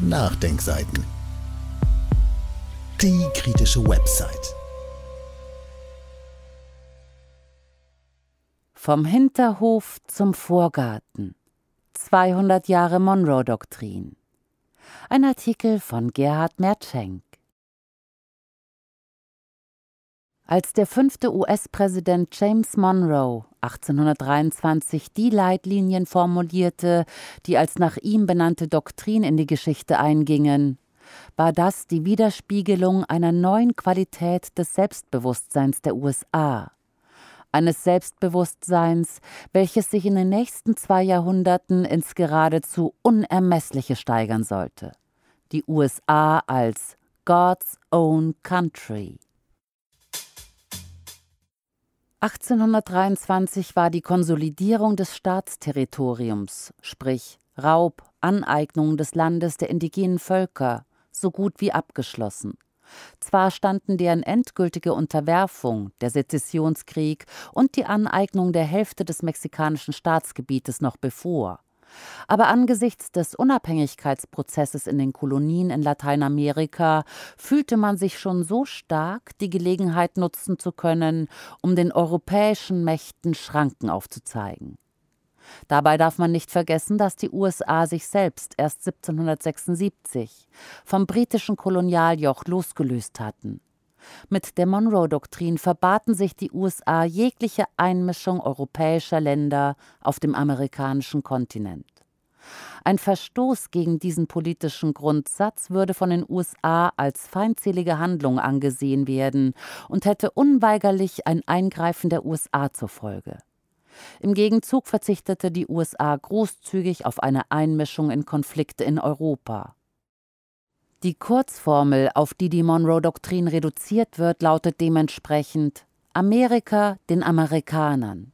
Nachdenkseiten. Die kritische Website. Vom Hinterhof zum Vorgarten. 200 Jahre Monroe-Doktrin. Ein Artikel von Gerhard Mertschenk. Als der fünfte US-Präsident James Monroe 1823 die Leitlinien formulierte, die als nach ihm benannte Doktrin in die Geschichte eingingen, war das die Widerspiegelung einer neuen Qualität des Selbstbewusstseins der USA. Eines Selbstbewusstseins, welches sich in den nächsten zwei Jahrhunderten ins geradezu Unermessliche steigern sollte. Die USA als God's Own Country. 1823 war die Konsolidierung des Staatsterritoriums, sprich Raub, Aneignung des Landes der indigenen Völker, so gut wie abgeschlossen. Zwar standen deren endgültige Unterwerfung, der Sezessionskrieg und die Aneignung der Hälfte des mexikanischen Staatsgebietes noch bevor – aber angesichts des Unabhängigkeitsprozesses in den Kolonien in Lateinamerika fühlte man sich schon so stark, die Gelegenheit nutzen zu können, um den europäischen Mächten Schranken aufzuzeigen. Dabei darf man nicht vergessen, dass die USA sich selbst erst 1776 vom britischen Kolonialjoch losgelöst hatten. Mit der Monroe-Doktrin verbaten sich die USA jegliche Einmischung europäischer Länder auf dem amerikanischen Kontinent. Ein Verstoß gegen diesen politischen Grundsatz würde von den USA als feindselige Handlung angesehen werden und hätte unweigerlich ein Eingreifen der USA zur Folge. Im Gegenzug verzichtete die USA großzügig auf eine Einmischung in Konflikte in Europa. Die Kurzformel, auf die die Monroe-Doktrin reduziert wird, lautet dementsprechend Amerika den Amerikanern.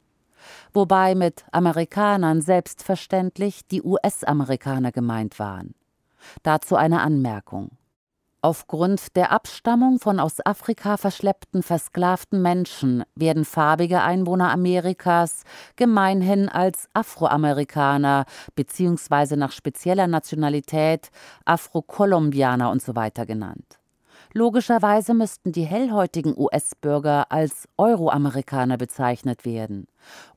Wobei mit Amerikanern selbstverständlich die US-Amerikaner gemeint waren. Dazu eine Anmerkung. Aufgrund der Abstammung von aus Afrika verschleppten versklavten Menschen werden farbige Einwohner Amerikas gemeinhin als Afroamerikaner bzw. nach spezieller Nationalität Afrokolumbianer usw. So genannt. Logischerweise müssten die hellhäutigen US-Bürger als Euroamerikaner bezeichnet werden.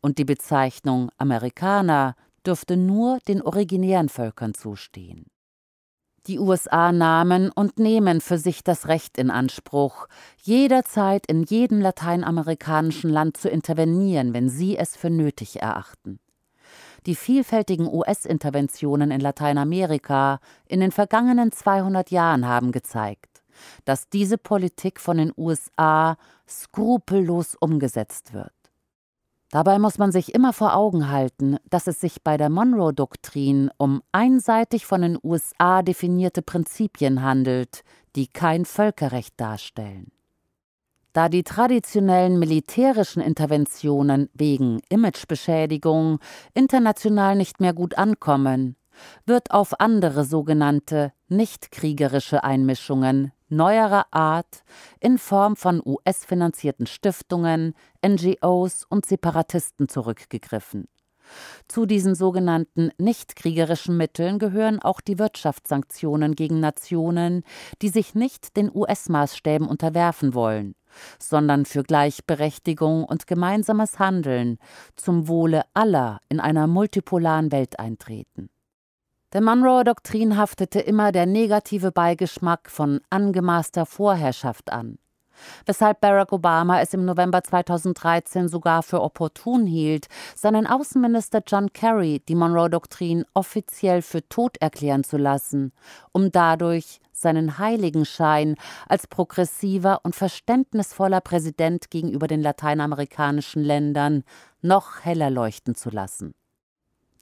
Und die Bezeichnung Amerikaner dürfte nur den originären Völkern zustehen. Die USA nahmen und nehmen für sich das Recht in Anspruch, jederzeit in jedem lateinamerikanischen Land zu intervenieren, wenn sie es für nötig erachten. Die vielfältigen US-Interventionen in Lateinamerika in den vergangenen 200 Jahren haben gezeigt, dass diese Politik von den USA skrupellos umgesetzt wird. Dabei muss man sich immer vor Augen halten, dass es sich bei der Monroe-Doktrin um einseitig von den USA definierte Prinzipien handelt, die kein Völkerrecht darstellen. Da die traditionellen militärischen Interventionen wegen Imagebeschädigung international nicht mehr gut ankommen, wird auf andere sogenannte nichtkriegerische Einmischungen neuerer Art in Form von US-finanzierten Stiftungen, NGOs und Separatisten zurückgegriffen. Zu diesen sogenannten nichtkriegerischen Mitteln gehören auch die Wirtschaftssanktionen gegen Nationen, die sich nicht den US-Maßstäben unterwerfen wollen, sondern für Gleichberechtigung und gemeinsames Handeln zum Wohle aller in einer multipolaren Welt eintreten. Der monroe Doktrin haftete immer der negative Beigeschmack von angemaßter Vorherrschaft an. Weshalb Barack Obama es im November 2013 sogar für opportun hielt, seinen Außenminister John Kerry die Monroe-Doktrin offiziell für tot erklären zu lassen, um dadurch seinen Heiligenschein als progressiver und verständnisvoller Präsident gegenüber den lateinamerikanischen Ländern noch heller leuchten zu lassen.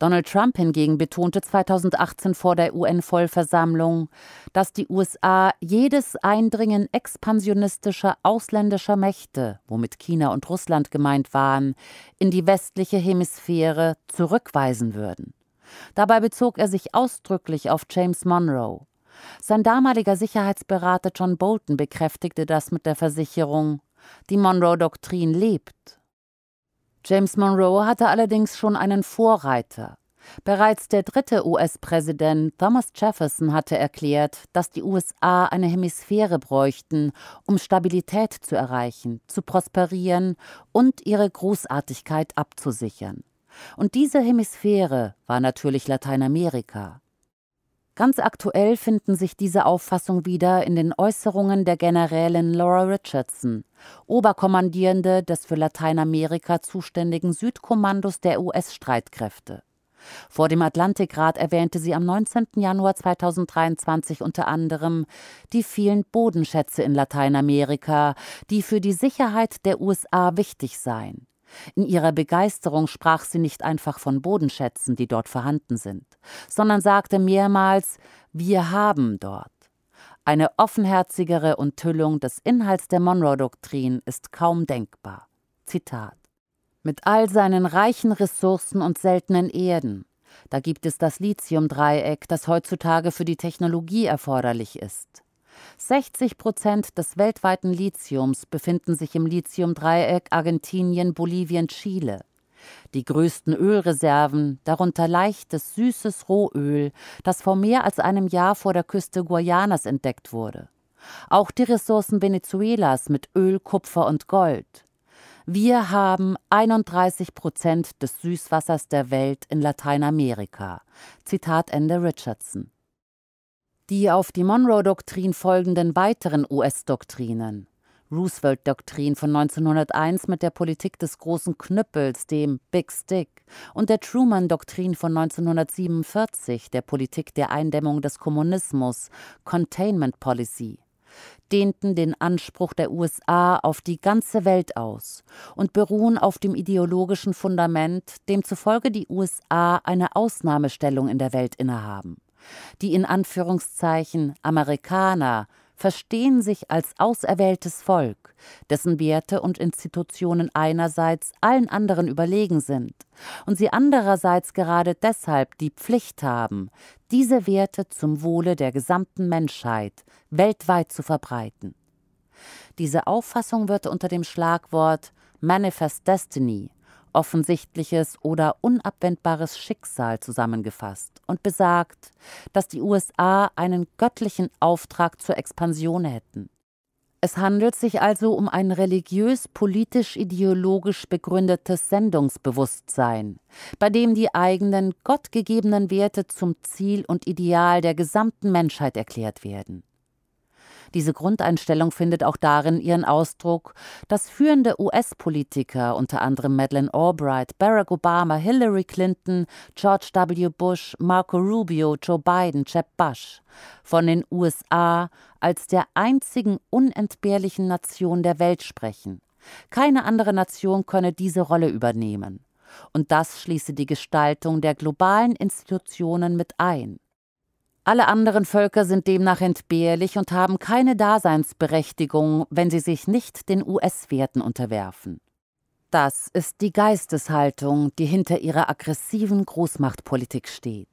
Donald Trump hingegen betonte 2018 vor der UN-Vollversammlung, dass die USA jedes Eindringen expansionistischer ausländischer Mächte, womit China und Russland gemeint waren, in die westliche Hemisphäre zurückweisen würden. Dabei bezog er sich ausdrücklich auf James Monroe. Sein damaliger Sicherheitsberater John Bolton bekräftigte das mit der Versicherung, die Monroe-Doktrin lebt James Monroe hatte allerdings schon einen Vorreiter. Bereits der dritte US-Präsident Thomas Jefferson hatte erklärt, dass die USA eine Hemisphäre bräuchten, um Stabilität zu erreichen, zu prosperieren und ihre Großartigkeit abzusichern. Und diese Hemisphäre war natürlich Lateinamerika. Ganz aktuell finden sich diese Auffassung wieder in den Äußerungen der Generälin Laura Richardson, Oberkommandierende des für Lateinamerika zuständigen Südkommandos der US-Streitkräfte. Vor dem Atlantikrat erwähnte sie am 19. Januar 2023 unter anderem die vielen Bodenschätze in Lateinamerika, die für die Sicherheit der USA wichtig seien. In ihrer Begeisterung sprach sie nicht einfach von Bodenschätzen, die dort vorhanden sind, sondern sagte mehrmals Wir haben dort. Eine offenherzigere Enthüllung des Inhalts der Monroe-Doktrin ist kaum denkbar. Zitat Mit all seinen reichen Ressourcen und seltenen Erden, da gibt es das Lithium-Dreieck, das heutzutage für die Technologie erforderlich ist. 60 Prozent des weltweiten Lithiums befinden sich im Lithiumdreieck Argentinien, Bolivien, Chile. Die größten Ölreserven, darunter leichtes, süßes Rohöl, das vor mehr als einem Jahr vor der Küste Guayanas entdeckt wurde. Auch die Ressourcen Venezuelas mit Öl, Kupfer und Gold. Wir haben 31 Prozent des Süßwassers der Welt in Lateinamerika. Zitat Ende Richardson die auf die Monroe-Doktrin folgenden weiteren US-Doktrinen. Roosevelt-Doktrin von 1901 mit der Politik des großen Knüppels, dem Big Stick, und der Truman-Doktrin von 1947, der Politik der Eindämmung des Kommunismus, Containment Policy, dehnten den Anspruch der USA auf die ganze Welt aus und beruhen auf dem ideologischen Fundament, demzufolge die USA eine Ausnahmestellung in der Welt innehaben. Die in Anführungszeichen Amerikaner verstehen sich als auserwähltes Volk, dessen Werte und Institutionen einerseits allen anderen überlegen sind und sie andererseits gerade deshalb die Pflicht haben, diese Werte zum Wohle der gesamten Menschheit weltweit zu verbreiten. Diese Auffassung wird unter dem Schlagwort Manifest Destiny offensichtliches oder unabwendbares Schicksal zusammengefasst und besagt, dass die USA einen göttlichen Auftrag zur Expansion hätten. Es handelt sich also um ein religiös politisch ideologisch begründetes Sendungsbewusstsein, bei dem die eigenen gottgegebenen Werte zum Ziel und Ideal der gesamten Menschheit erklärt werden. Diese Grundeinstellung findet auch darin ihren Ausdruck, dass führende US-Politiker, unter anderem Madeleine Albright, Barack Obama, Hillary Clinton, George W. Bush, Marco Rubio, Joe Biden, Jeb Bush, von den USA als der einzigen unentbehrlichen Nation der Welt sprechen. Keine andere Nation könne diese Rolle übernehmen. Und das schließe die Gestaltung der globalen Institutionen mit ein. Alle anderen Völker sind demnach entbehrlich und haben keine Daseinsberechtigung, wenn sie sich nicht den US-Werten unterwerfen. Das ist die Geisteshaltung, die hinter ihrer aggressiven Großmachtpolitik steht.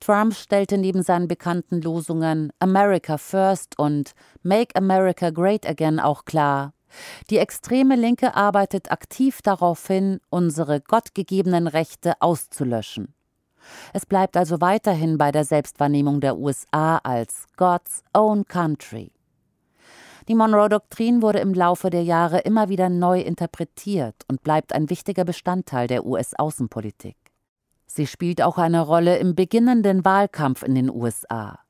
Trump stellte neben seinen bekannten Losungen America First und Make America Great Again auch klar, die extreme Linke arbeitet aktiv darauf hin, unsere gottgegebenen Rechte auszulöschen. Es bleibt also weiterhin bei der Selbstwahrnehmung der USA als God's Own Country. Die Monroe-Doktrin wurde im Laufe der Jahre immer wieder neu interpretiert und bleibt ein wichtiger Bestandteil der US-Außenpolitik. Sie spielt auch eine Rolle im beginnenden Wahlkampf in den USA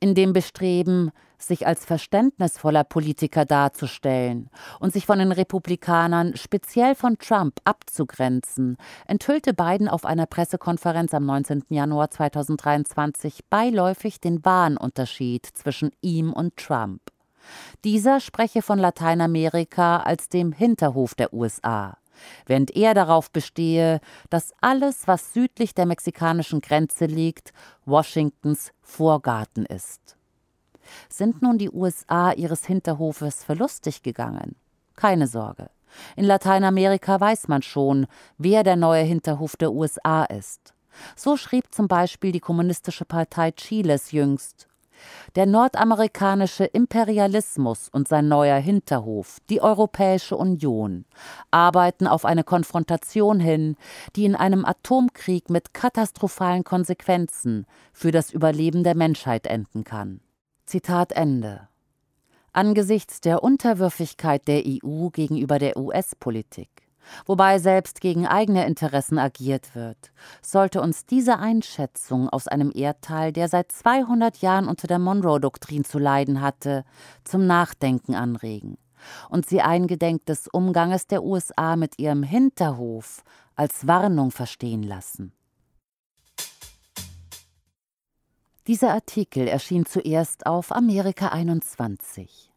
in dem Bestreben, sich als verständnisvoller Politiker darzustellen und sich von den Republikanern, speziell von Trump, abzugrenzen, enthüllte Biden auf einer Pressekonferenz am 19. Januar 2023 beiläufig den wahren Unterschied zwischen ihm und Trump. Dieser spreche von Lateinamerika als dem Hinterhof der USA während er darauf bestehe, dass alles, was südlich der mexikanischen Grenze liegt, Washingtons Vorgarten ist. Sind nun die USA ihres Hinterhofes verlustig gegangen? Keine Sorge. In Lateinamerika weiß man schon, wer der neue Hinterhof der USA ist. So schrieb zum Beispiel die Kommunistische Partei Chiles jüngst der nordamerikanische Imperialismus und sein neuer Hinterhof, die Europäische Union, arbeiten auf eine Konfrontation hin, die in einem Atomkrieg mit katastrophalen Konsequenzen für das Überleben der Menschheit enden kann. Zitat Ende. Angesichts der Unterwürfigkeit der EU gegenüber der US-Politik wobei selbst gegen eigene Interessen agiert wird, sollte uns diese Einschätzung aus einem Erdteil, der seit 200 Jahren unter der Monroe-Doktrin zu leiden hatte, zum Nachdenken anregen und sie eingedenk des Umganges der USA mit ihrem Hinterhof als Warnung verstehen lassen. Dieser Artikel erschien zuerst auf Amerika 21.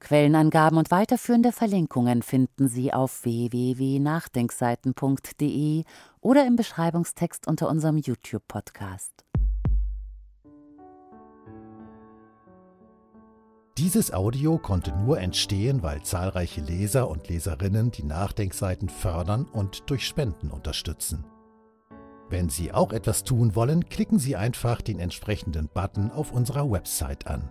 Quellenangaben und weiterführende Verlinkungen finden Sie auf www.nachdenkseiten.de oder im Beschreibungstext unter unserem YouTube-Podcast. Dieses Audio konnte nur entstehen, weil zahlreiche Leser und Leserinnen die Nachdenkseiten fördern und durch Spenden unterstützen. Wenn Sie auch etwas tun wollen, klicken Sie einfach den entsprechenden Button auf unserer Website an.